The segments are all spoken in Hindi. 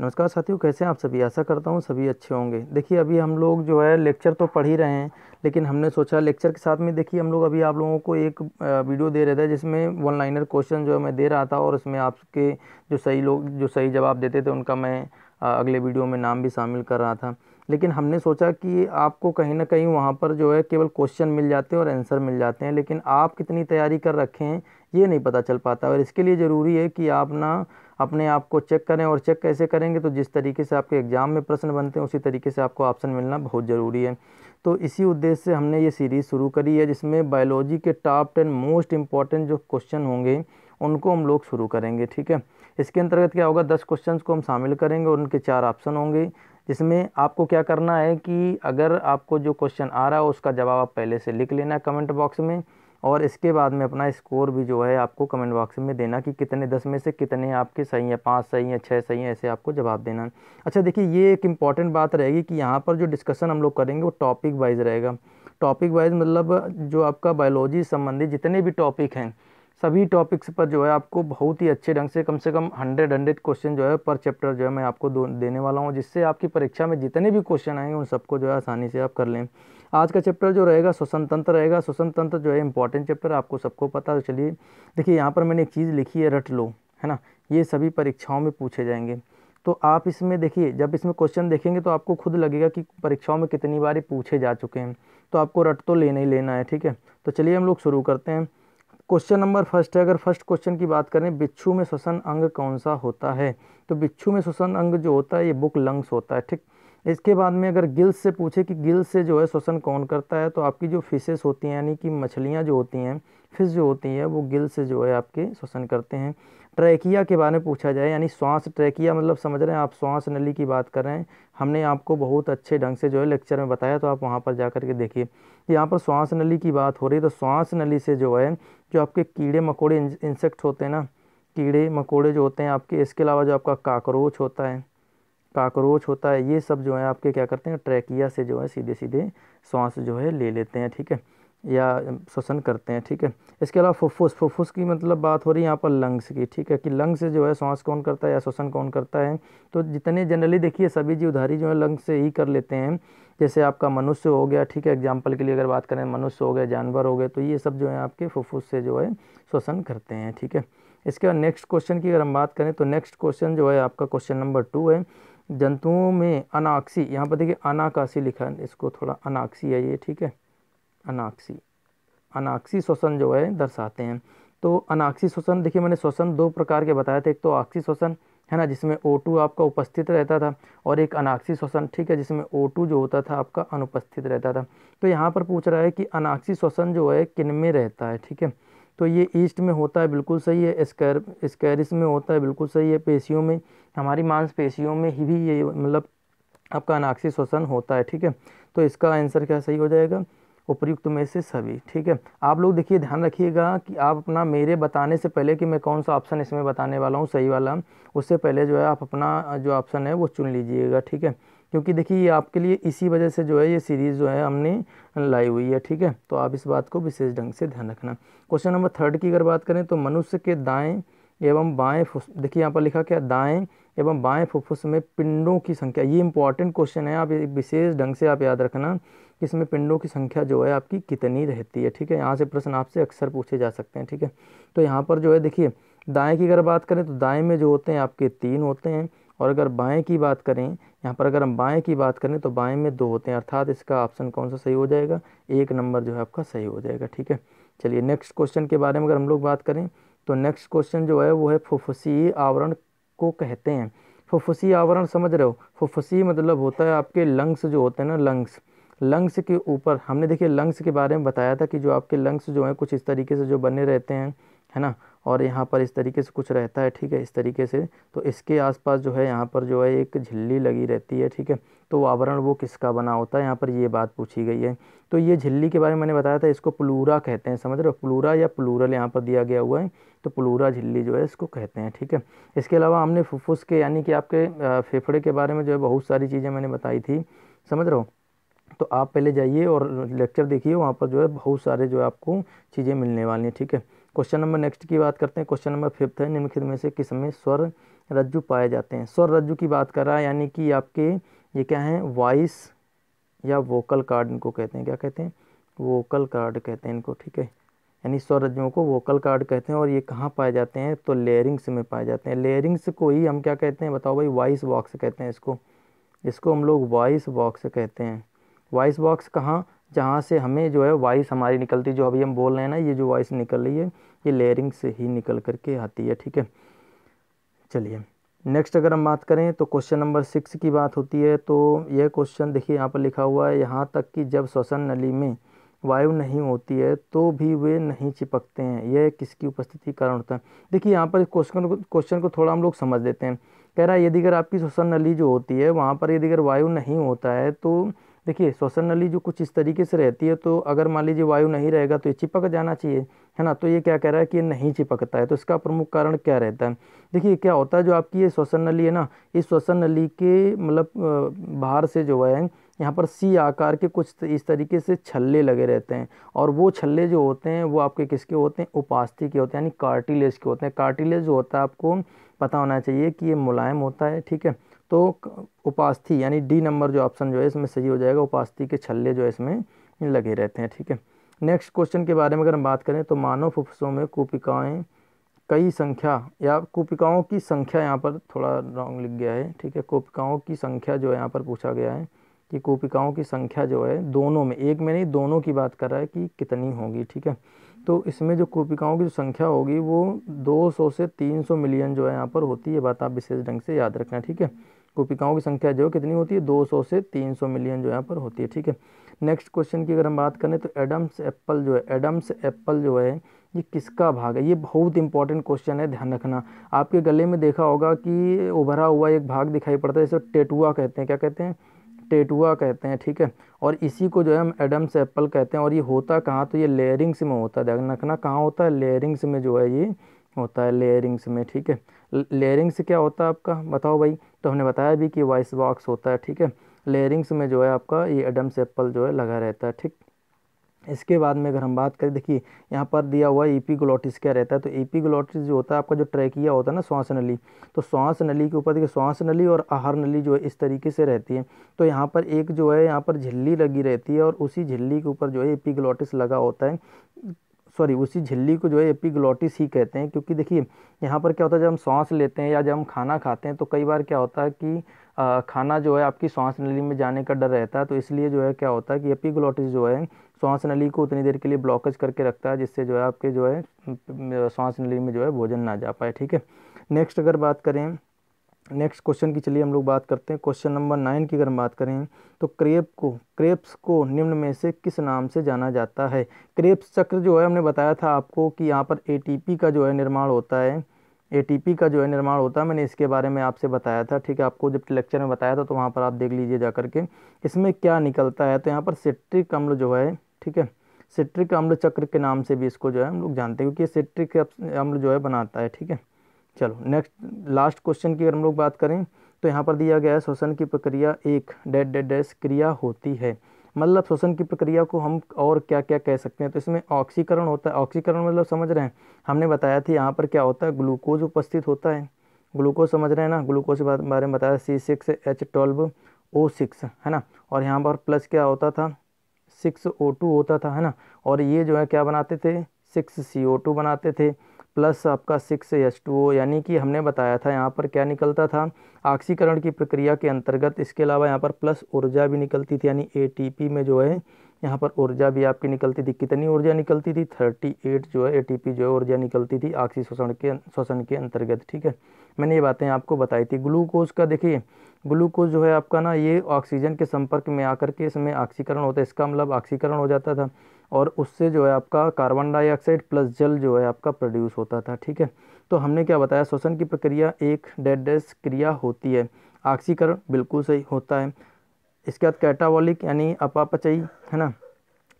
नमस्कार साथियों कैसे आप सभी आशा करता हूँ सभी अच्छे होंगे देखिए अभी हम लोग जो है लेक्चर तो पढ़ ही रहे हैं लेकिन हमने सोचा लेक्चर के साथ में देखिए हम लोग अभी आप लोगों को एक वीडियो दे रहे थे जिसमें वन लाइनर क्वेश्चन जो है मैं दे रहा था और उसमें आपके जो सही लोग जो सही जवाब देते थे उनका मैं अगले वीडियो में नाम भी शामिल कर रहा था लेकिन हमने सोचा कि आपको कहीं ना कहीं वहाँ पर जो है केवल क्वेश्चन मिल जाते हैं और आंसर मिल जाते हैं लेकिन आप कितनी तैयारी कर रखें हैं ये नहीं पता चल पाता और इसके लिए ज़रूरी है कि आप ना अपने आप को चेक करें और चेक कैसे करेंगे तो जिस तरीके से आपके एग्ज़ाम में प्रश्न बनते हैं उसी तरीके से आपको ऑप्शन मिलना बहुत ज़रूरी है तो इसी उद्देश्य से हमने ये सीरीज़ शुरू करी है जिसमें बायोलॉजी के टॉप टेन मोस्ट इम्पॉर्टेंट जो क्वेश्चन होंगे उनको हम लोग शुरू करेंगे ठीक है इसके अंतर्गत क्या होगा दस क्वेश्चंस को हम शामिल करेंगे और उनके चार ऑप्शन होंगे जिसमें आपको क्या करना है कि अगर आपको जो क्वेश्चन आ रहा है उसका जवाब आप पहले से लिख लेना कमेंट बॉक्स में और इसके बाद में अपना स्कोर भी जो है आपको कमेंट बॉक्स में देना कि कितने दस में से कितने आपके सही हैं पाँच सही हैं छः सही हैं ऐसे आपको जवाब देना है अच्छा देखिए ये एक इम्पॉर्टेंट बात रहेगी कि यहाँ पर जो डिस्कशन हम लोग करेंगे वो टॉपिक वाइज रहेगा टॉपिक वाइज मतलब जो आपका बायोलॉजी संबंधी जितने भी टॉपिक हैं सभी टॉपिक्स पर जो है आपको बहुत ही अच्छे ढंग से कम से कम हंड्रेड हंड्रेड क्वेश्चन जो है पर चैप्टर जो है मैं आपको देने वाला हूँ जिससे आपकी परीक्षा में जितने भी क्वेश्चन आएंगे उन सबको जो है आसानी से आप कर लें आज का चैप्टर जो रहेगा श्वसन तंत्र रहेगा श्वसन तंत्र जो है इंपॉर्टेंट चैप्टर आपको सबको पता है चलिए देखिए यहाँ पर मैंने एक चीज़ लिखी है रट लो है ना ये सभी परीक्षाओं में पूछे जाएंगे तो आप इसमें देखिए जब इसमें क्वेश्चन देखेंगे तो आपको खुद लगेगा कि परीक्षाओं में कितनी बार पूछे जा चुके हैं तो आपको रट तो लेना ही लेना है ठीक है तो चलिए हम लोग शुरू करते हैं क्वेश्चन नंबर फर्स्ट है अगर फर्स्ट क्वेश्चन की बात करें बिच्छू में श्वसन अंग कौन सा होता है तो बिच्छू में श्वसन अंग जो होता है ये बुक लंग्स होता है ठीक इसके बाद में अगर गिल्स से पूछे कि गिल्स से जो है श्वसन कौन करता है तो आपकी जो फिशेस होती हैं यानी कि मछलियाँ जो होती हैं फिश जो होती हैं वो गिल्स से जो है आपके श्वसन करते हैं ट्रैकिया के बारे में पूछा जाए यानी श्वास ट्रैकिया मतलब समझ रहे हैं आप श्वास नली की बात कर रहे हैं हमने आपको बहुत अच्छे ढंग से जो है लेक्चर में बताया तो आप वहाँ पर जा कर के देखिए यहाँ पर श्वास नली की बात हो रही है तो श्वास नली से जो है जो आपके कीड़े मकोड़े इंसेक्ट होते हैं ना कीड़े मकोड़े जो होते हैं आपके इसके अलावा जो आपका काकरोच होता है काकरोच होता है ये सब जो है आपके क्या करते हैं ट्रैकिया से जो है सीधे सीधे सांस जो है ले लेते हैं ठीक है या श्वसन करते हैं ठीक है इसके अलावा फुफ्फुस फुफ्फुस की मतलब बात हो रही है यहाँ पर लंग्स की ठीक है कि लंग्स जो है सांस कौन करता है या श्वसन कौन करता है तो जितने जनरली देखिए सभी जीवधारी जो है लंग्स से ही कर लेते हैं जैसे आपका मनुष्य हो गया ठीक है एग्जाम्पल के लिए अगर बात करें मनुष्य हो गया जानवर हो गए तो ये सब जो है आपके फुफ्फुस से जो है श्वसन करते हैं ठीक है इसके बाद नेक्स्ट क्वेश्चन की अगर हम बात करें तो नेक्स्ट क्वेश्चन जो है आपका क्वेश्चन नंबर टू है जंतुओं में अनाक्सी यहाँ पर देखिए अनाकाशी लिखा है इसको थोड़ा अनाक्सी है ये ठीक है अनाक्सी अनाक्सी श्वसन जो है दर्शाते हैं तो अनाक्सी श्वसन देखिए मैंने श्वसन दो प्रकार के बताए थे एक तो आक्सी श्वसन है ना जिसमें O2 आपका उपस्थित रहता था और एक अनाक्षी श्वसन ठीक है जिसमें O2 जो होता था आपका अनुपस्थित रहता था तो यहाँ पर पूछ रहा है कि अनाक्षी श्वसन जो है किन में रहता है ठीक है तो ये ईस्ट में होता है बिल्कुल सही है स्कैर स्कैरिस में होता है बिल्कुल सही है पेशियों में हमारी मांसपेशियों में ही भी ये मतलब आपका अनाक्षी श्वसन होता है ठीक है तो इसका आंसर क्या सही हो जाएगा उपयुक्त में से सभी ठीक है आप लोग देखिए ध्यान रखिएगा कि आप अपना मेरे बताने से पहले कि मैं कौन सा ऑप्शन इसमें बताने वाला हूँ सही वाला उससे पहले जो है आप अपना जो ऑप्शन है वो चुन लीजिएगा ठीक है क्योंकि देखिए ये आपके लिए इसी वजह से जो है ये सीरीज़ जो है हमने लाई हुई है ठीक है तो आप इस बात को विशेष ढंग से ध्यान रखना क्वेश्चन नंबर थर्ड की अगर बात करें तो मनुष्य के दाएँ एवं बाएँ देखिए यहाँ पर लिखा क्या दाएँ एवं बाएं फुफ्फुस में पिंडों की संख्या ये इंपॉर्टेंट क्वेश्चन है आप एक विशेष ढंग से आप याद रखना कि इसमें पिंडों की संख्या जो है आपकी कितनी रहती है ठीक है यहाँ से प्रश्न आपसे अक्सर पूछे जा सकते हैं ठीक है तो यहाँ पर जो है देखिए दाएँ की अगर बात करें तो दाएँ में जो होते हैं आपके तीन होते हैं और अगर बाएँ की बात करें यहाँ पर अगर हम बाएँ की बात करें तो बाएँ में दो होते हैं अर्थात इसका ऑप्शन कौन सा सही हो जाएगा एक नंबर जो है आपका सही हो जाएगा ठीक है चलिए नेक्स्ट क्वेश्चन के बारे में अगर हम लोग बात करें तो नेक्स्ट क्वेश्चन जो है वो है फुफुसी आवरण को कहते हैं फुफ्फुसी आवरण समझ रहे हो फुफ्फुसी मतलब होता है आपके लंग्स जो होते हैं ना लंग्स लंग्स के ऊपर हमने देखिए लंग्स के बारे में बताया था कि जो आपके लंग्स जो हैं कुछ इस तरीके से जो बने रहते हैं है ना और यहाँ पर इस तरीके से कुछ रहता है ठीक है इस तरीके से तो इसके आसपास जो है यहाँ पर जो है एक झिल्ली लगी रहती है ठीक है तो आवरण वो किसका बना होता है यहाँ पर ये बात पूछी गई है तो ये झिल्ली के बारे में मैंने बताया था इसको प्लूरा कहते हैं समझ रहे हो प्लूरा या प्लूरल यहाँ पर दिया गया हुआ है तो प्लूरा झिल्ली जो है इसको कहते हैं ठीक है इसके अलावा हमने फुफ्फुस के यानी कि आपके फेफड़े के बारे में जो है बहुत सारी चीज़ें मैंने बताई थी समझ रहे हो तो आप पहले जाइए और लेक्चर देखिए वहाँ पर जो है बहुत सारे जो है आपको चीज़ें मिलने वाली हैं ठीक है क्वेश्चन नंबर नेक्स्ट की बात करते हैं क्वेश्चन नंबर फिफ्थ है निम्नलिखित में से किस में स्वर रज्जु पाए जाते हैं स्वर रज्जु की बात कर रहा है यानी कि आपके ये क्या है वॉइस या वोकल कार्ड इनको कहते हैं क्या कहते हैं वोकल कार्ड कहते हैं इनको ठीक है यानी स्वर रज्जुओं को वोकल कार्ड कहते हैं और ये कहाँ पाए जाते हैं तो लेयरिंग्स में पाए जाते हैं लेयरिंग्स को ही हम क्या कहते हैं बताओ भाई वॉइस बॉक्स कहते हैं इसको इसको हम लोग वॉइस बॉक्स कहते हैं वॉइस बॉक्स कहाँ जहाँ से हमें जो है वॉइस हमारी निकलती जो अभी हम बोल रहे हैं ना ये जो वॉइस निकल रही है ये लेयरिंग से ही निकल करके आती है ठीक है चलिए नेक्स्ट अगर हम बात करें तो क्वेश्चन नंबर सिक्स की बात होती है तो यह क्वेश्चन देखिए यहाँ पर लिखा हुआ है यहाँ तक कि जब श्वसन नली में वायु नहीं होती है तो भी वे नहीं चिपकते हैं यह किसकी उपस्थिति कारण होता है देखिए यहाँ पर क्वेश्चन क्वेश्चन को थोड़ा हम लोग समझ लेते हैं कह रहा है यदि अगर आपकी श्वसन नली जो होती है वहाँ पर यदि अगर वायु नहीं होता है तो देखिए श्वसन नली जो कुछ इस तरीके से रहती है तो अगर मान लीजिए वायु नहीं रहेगा तो ये चिपक जाना चाहिए है ना तो ये क्या कह रहा है कि ये नहीं चिपकता है तो इसका प्रमुख कारण क्या रहता है देखिए क्या होता है जो आपकी ये श्वसन नली है ना इस श्वसन नली के मतलब बाहर से जो है यहाँ पर सी आकार के कुछ इस तरीके से छल्ले लगे रहते हैं और वो छल्ले जो होते हैं वो आपके किसके होते हैं उपास्थि के होते हैं यानी कार्टिलेज के होते हैं कार्टिलेज जो होता है आपको पता होना चाहिए कि ये मुलायम होता है ठीक है तो उपास्थि यानी डी नंबर जो ऑप्शन जो है इसमें सही हो जाएगा उपास्थि के छल्ले जो है इसमें लगे रहते हैं ठीक है नेक्स्ट क्वेश्चन के बारे में अगर हम बात करें तो मानव फुफ्फुसों में कूपिकाएँ कई संख्या या कोपिकाओं की संख्या यहाँ पर थोड़ा रॉन्ग लिख गया है ठीक है कोपिकाओं की संख्या जो है यहाँ पर पूछा गया है कि कोपिकाओं की संख्या जो है दोनों में एक में नहीं दोनों की बात कर रहा है कि कितनी होगी ठीक है तो इसमें जो कोपिकाओं की जो संख्या होगी वो 200 से 300 मिलियन जो है यहाँ पर होती है बात आप विशेष ढंग से याद रखना ठीक है कोपिकाओं की संख्या जो कितनी होती है 200 से 300 मिलियन जो यहाँ पर होती है ठीक है नेक्स्ट क्वेश्चन की अगर हम बात करें तो एडम्स एप्पल जो है एडम्स एप्पल जो है ये किसका भाग है ये बहुत इंपॉर्टेंट क्वेश्चन है ध्यान रखना आपके गले में देखा होगा कि उभरा हुआ एक भाग दिखाई पड़ता है जैसे टेटुआ कहते हैं क्या कहते हैं टेटुआ कहते हैं ठीक है और इसी को जो है हम एडम्स एप्पल कहते हैं और ये होता कहाँ तो ये लेयरिंग्स में होता है ध्यान रखना कहाँ होता है लेयरिंग्स में जो है ये होता है लेयरिंग्स में ठीक है लेयरिंग्स क्या होता है आपका बताओ भाई तो हमने बताया भी कि वॉइस बॉक्स होता है ठीक है लेयरिंग्स में जो है आपका ये एडम सेप्पल जो है लगा रहता है ठीक इसके बाद में अगर हम बात करें देखिए यहाँ पर दिया हुआ ईपी ग्लोटिस क्या रहता है तो पी ग्लोटिस जो होता है आपका जो ट्रैकिया होता है ना श्वास नली तो श्वास नली के ऊपर देखिए श्वास नली और आहार नली जो है इस तरीके से रहती है तो यहाँ पर एक जो है यहाँ पर झिल्ली लगी रहती है और उसी झिल्ली के ऊपर जो है ई ग्लोटिस लगा होता है सॉरी उसी झिल्ली को जो है एपिग्लॉटिस ही कहते हैं क्योंकि देखिए यहाँ पर क्या होता है जब हम सांस लेते हैं या जब हम खाना खाते हैं तो कई बार क्या होता है कि आ, खाना जो है आपकी सांस नली में जाने का डर रहता है तो इसलिए जो है क्या होता है कि एपिग्लॉटिस जो है सांस नली को उतनी देर के लिए ब्लॉकेज करके रखता है जिससे जो है आपके जो है सांस नली में जो है भोजन ना जा पाए ठीक है नेक्स्ट अगर बात करें नेक्स्ट क्वेश्चन की चलिए हम लोग बात करते हैं क्वेश्चन नंबर नाइन की अगर हम बात करें तो क्रेप को क्रेप्स को निम्न में से किस नाम से जाना जाता है क्रेप्स चक्र जो है हमने बताया था आपको कि यहाँ पर एटीपी का जो है निर्माण होता है एटीपी का जो है निर्माण होता है मैंने इसके बारे में आपसे बताया था ठीक है आपको जब लेक्चर में बताया था तो वहाँ पर आप देख लीजिए जा के इसमें क्या निकलता है तो यहाँ पर सिट्रिक अम्ल जो है ठीक है सिट्रिक अम्ल चक्र के नाम से भी इसको जो है हम लोग जानते हैं क्योंकि सिट्रिक अम्ल जो है बनाता है ठीक है चलो नेक्स्ट लास्ट क्वेश्चन की अगर हम लोग बात करें तो यहाँ पर दिया गया है श्वसन की प्रक्रिया एक डेड डेड डेस क्रिया होती है मतलब श्वसन की प्रक्रिया को हम और क्या क्या कह सकते हैं तो इसमें ऑक्सीकरण होता है ऑक्सीकरण मतलब समझ रहे हैं हमने बताया था यहाँ पर क्या होता है ग्लूकोज उपस्थित होता है ग्लूकोज समझ रहे हैं ना ग्लूकोज के बारे में बताया C six H twelve O six है ना और यहाँ पर प्लस क्या होता था सिक्स ओ टू होता था है ना और ये जो है क्या बनाते थे सिक्स सी ओ टू बनाते थे प्लस आपका सिक्स एच टू ओ यानी कि हमने बताया था यहाँ पर क्या निकलता था ऑक्सीकरण की प्रक्रिया के अंतर्गत इसके अलावा यहाँ पर प्लस ऊर्जा भी निकलती थी यानी ए में जो है यहाँ पर ऊर्जा भी आपकी निकलती थी कितनी ऊर्जा निकलती थी 38 जो है एटीपी जो है ऊर्जा निकलती थी ऑक्सी शोषण के शोषण के अंतर्गत ठीक है मैंने ये बातें आपको बताई थी ग्लूकोज का देखिए ग्लूकोज जो है आपका ना ये ऑक्सीजन के संपर्क में आकर के इसमें ऑक्सीकरण होता है इसका मतलब ऑक्सीकरण हो जाता था और उससे जो है आपका कार्बन डाइऑक्साइड प्लस जल जो है आपका प्रोड्यूस होता था ठीक है तो हमने क्या बताया श्वसन की प्रक्रिया एक डेड डेस क्रिया होती है ऑक्सीकरण बिल्कुल सही होता है इसके बाद कैटाबॉलिक यानी अपापचयी है ना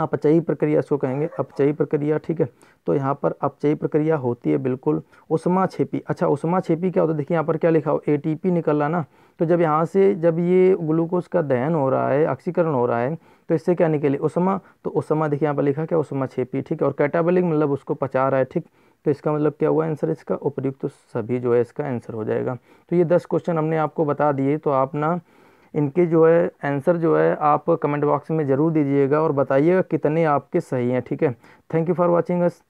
अपचयी प्रक्रिया इसको कहेंगे अपचयी प्रक्रिया ठीक है तो यहाँ पर अपचयी प्रक्रिया होती है बिल्कुल उष्मा छेपी अच्छा उष्मा छेपी क्या होता है देखिए यहाँ पर क्या लिखा हो ए निकल रहा ना तो जब यहाँ से जब ये ग्लूकोज का दहन हो रहा है ऑक्सीकरण हो रहा है तो इससे क्या निकली उषमा तो उषमा देखिए यहाँ पर लिखा क्या उषमा छः पी ठीक है और कैटाबलिक मतलब उसको पचा रहा है ठीक तो इसका मतलब क्या हुआ आंसर इसका उपयुक्त तो सभी जो है इसका आंसर हो जाएगा तो ये दस क्वेश्चन हमने आपको बता दिए तो आप ना इनके जो है आंसर जो है आप कमेंट बॉक्स में ज़रूर दीजिएगा और बताइएगा कितने आपके सही हैं ठीक है thank you for watching us